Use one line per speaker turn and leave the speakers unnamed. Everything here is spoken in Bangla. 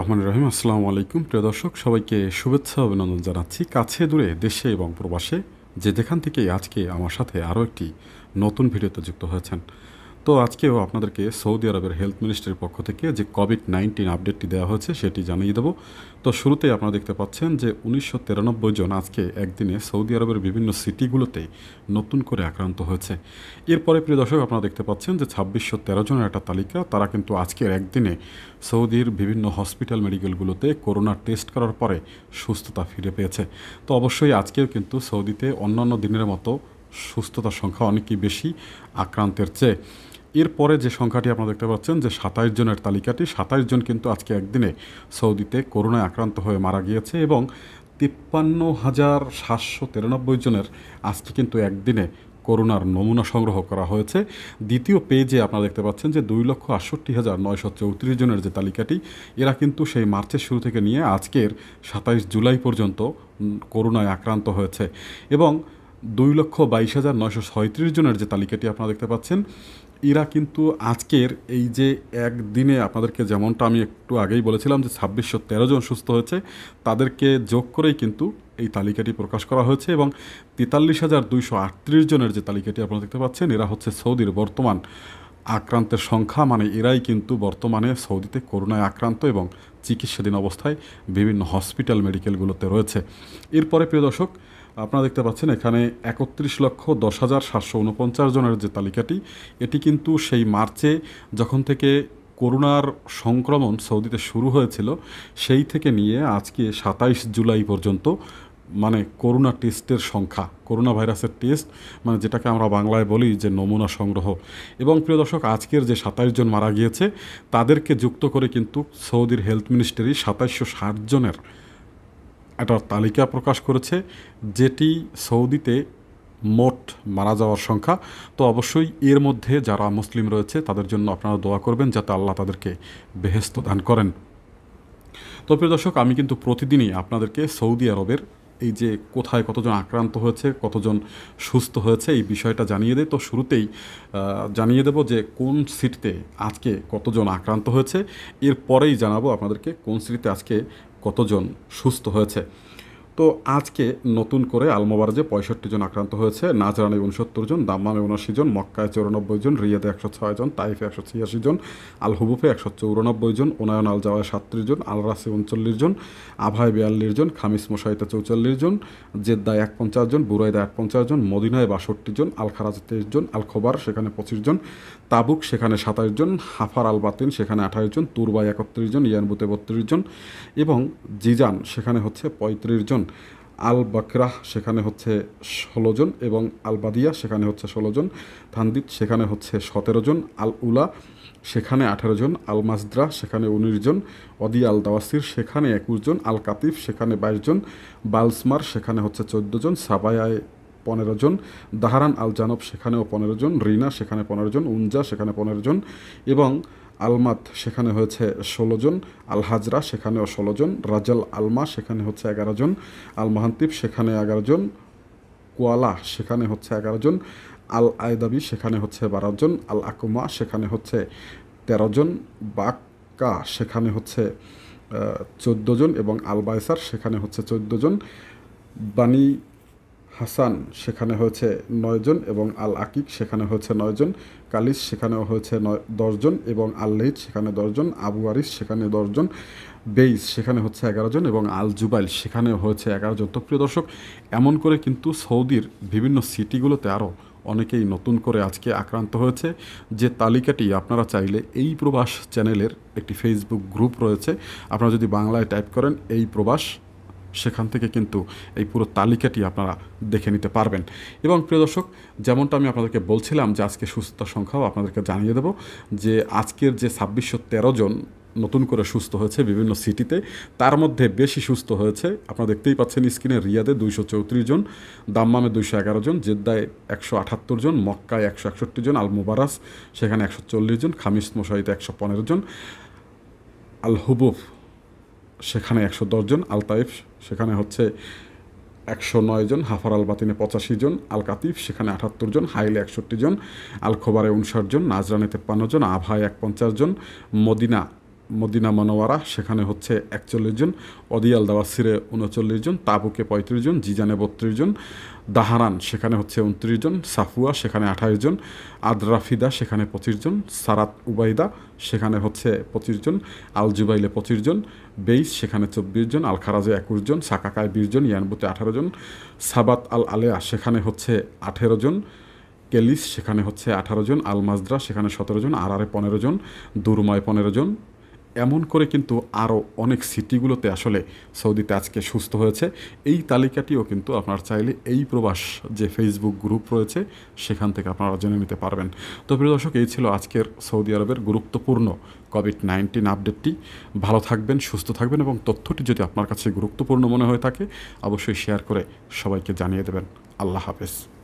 রহমান রহিম আসসালামু আলাইকুম প্রিয় দর্শক সবাইকে শুভেচ্ছা অভিনন্দন জানাচ্ছি কাছে দূরে দেশে এবং প্রবাসে যে যেখান থেকে আজকে আমার সাথে আরও একটি নতুন ভিডিওতে যুক্ত হয়েছেন তো আজকেও আপনাদেরকে সৌদি আরবের হেলথ মিনিস্ট্রির পক্ষ থেকে যে কোভিড নাইন্টিন আপডেটটি দেওয়া হয়েছে সেটি জানিয়ে দেব তো শুরুতেই আপনারা দেখতে পাচ্ছেন যে উনিশশো জন আজকে একদিনে সৌদি আরবের বিভিন্ন সিটিগুলোতে নতুন করে আক্রান্ত হয়েছে এরপরে প্রিয় দর্শক আপনারা দেখতে পাচ্ছেন যে ছাব্বিশশো তেরো জনের একটা তালিকা তারা কিন্তু আজকের একদিনে সৌদির বিভিন্ন হসপিটাল মেডিকেলগুলোতে করোনা টেস্ট করার পরে সুস্থতা ফিরে পেয়েছে তো অবশ্যই আজকেও কিন্তু সৌদিতে অন্যান্য দিনের মতো সুস্থতার সংখ্যা অনেকই বেশি আক্রান্তের চেয়ে এরপরে যে সংখ্যাটি আপনারা দেখতে পাচ্ছেন যে সাতাইশ জনের তালিকাটি সাতাশ জন কিন্তু আজকে একদিনে সৌদিতে করোনায় আক্রান্ত হয়ে মারা গিয়েছে এবং তিপ্পান্ন হাজার সাতশো তিরানব্বই জনের আজকে কিন্তু একদিনে করোনার নমুনা সংগ্রহ করা হয়েছে দ্বিতীয় পেজে আপনারা দেখতে পাচ্ছেন যে দুই লক্ষ আটষট্টি হাজার নয়শো চৌত্রিশ জনের যে তালিকাটি এরা কিন্তু সেই মার্চের শুরু থেকে নিয়ে আজকের সাতাইশ জুলাই পর্যন্ত করোনায় আক্রান্ত হয়েছে এবং দুই লক্ষ বাইশ হাজার নয়শো সঁয়ত্রিশ জনের যে তালিকাটি আপনারা দেখতে পাচ্ছেন এরা কিন্তু আজকের এই যে একদিনে আপনাদেরকে যেমনটা আমি একটু আগেই বলেছিলাম যে ছাব্বিশশো তেরো জন সুস্থ হয়েছে তাদেরকে যোগ করেই কিন্তু এই তালিকাটি প্রকাশ করা হয়েছে এবং তেতাল্লিশ হাজার দুইশো আটত্রিশ জনের যে তালিকাটি আপনারা দেখতে পাচ্ছেন এরা হচ্ছে সৌদির বর্তমান আক্রান্তের সংখ্যা মানে এরাই কিন্তু বর্তমানে সৌদিতে করোনায় আক্রান্ত এবং চিকিৎসাধীন অবস্থায় বিভিন্ন হসপিটাল মেডিকেলগুলোতে রয়েছে এরপরে প্রিয় দর্শক আপনারা দেখতে পাচ্ছেন এখানে একত্রিশ লক্ষ দশ হাজার সাতশো উনপঞ্চাশ জনের যে তালিকাটি এটি কিন্তু সেই মার্চে যখন থেকে করোনার সংক্রমণ সৌদিতে শুরু হয়েছিল সেই থেকে নিয়ে আজকে সাতাইশ জুলাই পর্যন্ত মানে করোনা টেস্টের সংখ্যা করোনা ভাইরাসের টেস্ট মানে যেটাকে আমরা বাংলায় বলি যে নমুনা সংগ্রহ এবং প্রিয় দর্শক আজকের যে সাতাইশ জন মারা গিয়েছে তাদেরকে যুক্ত করে কিন্তু সৌদির হেলথ মিনিস্ট্রি সাতাইশশো ষাট জনের একটা তালিকা প্রকাশ করেছে যেটি সৌদিতে মোট মারা যাওয়ার সংখ্যা তো অবশ্যই এর মধ্যে যারা মুসলিম রয়েছে তাদের জন্য আপনারা দোয়া করবেন যাতে আল্লাহ তাদেরকে বেহেস্ত দান করেন তো প্রিয় দর্শক আমি কিন্তু প্রতিদিনই আপনাদেরকে সৌদি আরবের এই যে কোথায় কতজন আক্রান্ত হয়েছে কতজন সুস্থ হয়েছে এই বিষয়টা জানিয়ে দেয় তো শুরুতেই জানিয়ে দেব যে কোন সিটিতে আজকে কতজন আক্রান্ত হয়েছে এর পরেই জানাবো আপনাদেরকে কোন সিটিতে আজকে কতজন সুস্থ হয়েছে তো আজকে নতুন করে আলমোবারজে পঁয়ষট্টি জন আক্রান্ত হয়েছে নাজরানে উনসত্তর জন দাম্মামে উনআশি জন মক্কায় চৌরানব্বই জন রিয়াদে একশো ছয় জন তাইফে একশো ছিয়াশি জন আল হুবুফে একশো চৌরানব্বই জন ওনায়ন আল জাওয়ায় সাতত্রিশ জন আল রাসে উনচল্লিশ জন আভায় বিয়াল্লিশ জন খামিস মোশাইতে চৌচল্লিশ জন জেদ্দায় এক পঞ্চাশ জন বুরাইদা এক পঞ্চাশ জন মদিনায় বাষট্টি জন আল খারাজ তেইশ জন আল খোবার সেখানে পঁচিশ জন তাবুক সেখানে সাতাশ জন হাফার আল বাতিন সেখানে আঠাশ জন তুরবাই একত্রিশ জন ইয়ানবুতে বত্রিশ জন এবং জিজান সেখানে হচ্ছে পঁয়ত্রিশ জন আল বাকরাহ সেখানে হচ্ছে ষোলো জন এবং আল বাদিয়া সেখানে হচ্ছে ষোলো জন থানদিত সেখানে হচ্ছে সতেরো জন আল উলা সেখানে আঠারো জন আল মাজদ্রা সেখানে উনিশ জন অদি আল দাওয়াসির সেখানে একুশ জন আল কাতিফ সেখানে বাইশ জন বালসমার সেখানে হচ্ছে চোদ্দো জন সাবায়ায় পনেরো জন দাহারান আল জানব সেখানেও পনেরো জন রিনা সেখানে পনেরো জন উঞ্জা সেখানে পনেরো জন এবং আলমাত সেখানে হয়েছে ষোলো জন আল হাজরা সেখানেও ষোলো জন রাজাল আলমা সেখানে হচ্ছে এগারো জন আল মাহান্তিব সেখানে এগারো জন কোয়ালা সেখানে হচ্ছে এগারো জন আল আয়দাবি সেখানে হচ্ছে বারো জন আল আকুমা সেখানে হচ্ছে তেরো জন বাক্কা সেখানে হচ্ছে চোদ্দো জন এবং আল বাইসার সেখানে হচ্ছে চোদ্দো জন বাণী হাসান সেখানে হয়েছে নয়জন এবং আল আকিক সেখানে হয়েছে নয়জন কালিস সেখানেও হয়েছে নয় দশজন এবং আল্লাহিদ সেখানে দশজন আবু আরিস সেখানে দশজন বেইস সেখানে হচ্ছে এগারোজন এবং আল জুবাইল সেখানে হয়েছে এগারোজন তো প্রিয় দর্শক এমন করে কিন্তু সৌদির বিভিন্ন সিটিগুলোতে আরও অনেকেই নতুন করে আজকে আক্রান্ত হয়েছে যে তালিকাটি আপনারা চাইলে এই প্রবাস চ্যানেলের একটি ফেসবুক গ্রুপ রয়েছে আপনারা যদি বাংলায় টাইপ করেন এই প্রবাস সেখান থেকে কিন্তু এই পুরো তালিকাটি আপনারা দেখে নিতে পারবেন এবং প্রিয় দর্শক যেমনটা আমি আপনাদেরকে বলছিলাম যে আজকে সুস্থতার সংখ্যাও আপনাদেরকে জানিয়ে দেব যে আজকের যে ছাব্বিশশো তেরো জন নতুন করে সুস্থ হয়েছে বিভিন্ন সিটিতে তার মধ্যে বেশি সুস্থ হয়েছে আপনারা দেখতেই পাচ্ছেন স্ক্রিনে রিয়াদে দুইশো চৌত্রিশ জন দাম্মামে দুইশো এগারো জন জেদ্দায় একশো আটাত্তর জন মক্কায় একশো একষট্টি জন আল মুবারাস সেখানে একশো চল্লিশ জন খামিস মশাইতে একশো পনেরো জন আল হুবুফ সেখানে একশো দশজন আল তাইফ সেখানে হচ্ছে একশো নয় জন হাফার আল বাতিনে পঁচাশি জন আল কাতিফ সেখানে আটাত্তর জন হাইলে একষট্টি জন আল খোবারে উনষাট জন নাজরানে তেপ্পান্ন জন আভায় এক পঞ্চাশ জন মদিনা মদিনা মনোয়ারা সেখানে হচ্ছে একচল্লিশ জন অদিয়াল দাওয়া সিরে উনচল্লিশ জন তাবুকে পঁয়ত্রিশ জন জিজানে বত্রিশ জন দাহারান সেখানে হচ্ছে উনত্রিশ জন সাফুয়া সেখানে আঠাশ জন আদরাফিদা সেখানে পঁচিশ জন সারাত উবাইদা সেখানে হচ্ছে পঁচিশ জন আল জুবাইলে পঁচিশ জন বেইস সেখানে চব্বিশ জন আল খারাজে একুশ জন সাকাকায় বিশ জন ইয়ানবুতে আঠারো জন সাবাত আল আলেয়া সেখানে হচ্ছে আঠেরো জন কেলিস সেখানে হচ্ছে আঠারো জন আল মাজরা সেখানে সতেরো জন আর আরে পনেরো জন দুরুমায় পনেরো জন এমন করে কিন্তু আরও অনেক সিটিগুলোতে আসলে সৌদিতে আজকে সুস্থ হয়েছে এই তালিকাটিও কিন্তু আপনার চাইলে এই প্রবাস যে ফেসবুক গ্রুপ রয়েছে সেখান থেকে আপনারা জেনে নিতে পারবেন তো প্রিয় দর্শক এই ছিল আজকের সৌদি আরবের গুরুত্বপূর্ণ কোভিড নাইন্টিন আপডেটটি ভালো থাকবেন সুস্থ থাকবেন এবং তথ্যটি যদি আপনার কাছে গুরুত্বপূর্ণ মনে হয়ে থাকে অবশ্যই শেয়ার করে সবাইকে জানিয়ে দেবেন আল্লাহ হাফেজ